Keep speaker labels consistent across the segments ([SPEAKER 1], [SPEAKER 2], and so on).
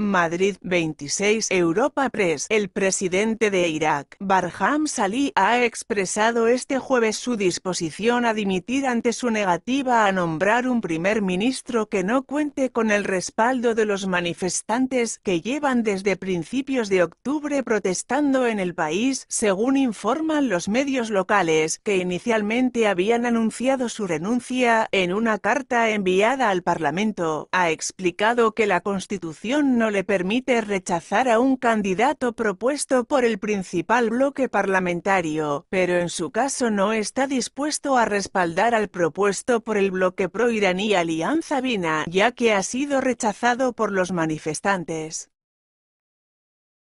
[SPEAKER 1] Madrid 26 Europa Press El presidente de Irak, Barham Salih, ha expresado este jueves su disposición a dimitir ante su negativa a nombrar un primer ministro que no cuente con el respaldo de los manifestantes que llevan desde principios de octubre protestando en el país, según informan los medios locales, que inicialmente habían anunciado su renuncia en una carta enviada al Parlamento. Ha explicado que la Constitución no le permite rechazar a un candidato propuesto por el principal bloque parlamentario, pero en su caso no está dispuesto a respaldar al propuesto por el bloque pro-iraní Alianza Bina, ya que ha sido rechazado por los manifestantes.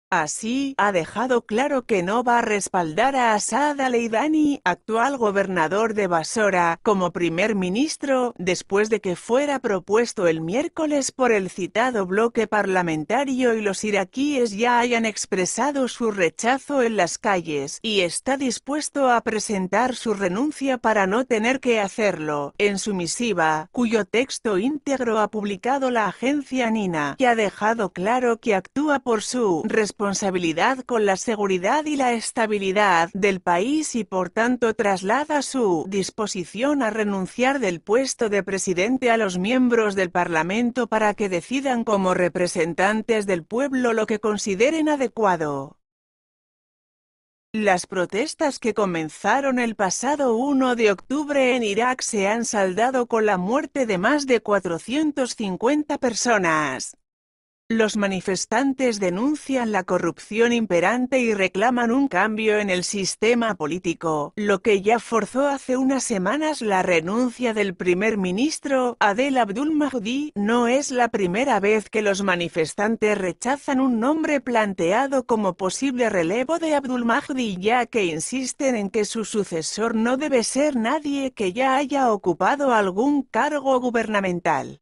[SPEAKER 1] Así, ha dejado claro que no va a respaldar a Asad Aleidani, actual gobernador de Basora, como primer ministro, después de que fuera propuesto el miércoles por el citado bloque parlamentario y los iraquíes ya hayan expresado su rechazo en las calles, y está dispuesto a presentar su renuncia para no tener que hacerlo. En su misiva, cuyo texto íntegro ha publicado la agencia Nina, que ha dejado claro que actúa por su responsabilidad con la seguridad y la estabilidad del país y por tanto traslada su disposición a renunciar del puesto de presidente a los miembros del Parlamento para que decidan como representantes del pueblo lo que consideren adecuado. Las protestas que comenzaron el pasado 1 de octubre en Irak se han saldado con la muerte de más de 450 personas. Los manifestantes denuncian la corrupción imperante y reclaman un cambio en el sistema político, lo que ya forzó hace unas semanas la renuncia del primer ministro Adel Abdul Mahdi. No es la primera vez que los manifestantes rechazan un nombre planteado como posible relevo de Abdul Mahdi, ya que insisten en que su sucesor no debe ser nadie que ya haya ocupado algún cargo gubernamental.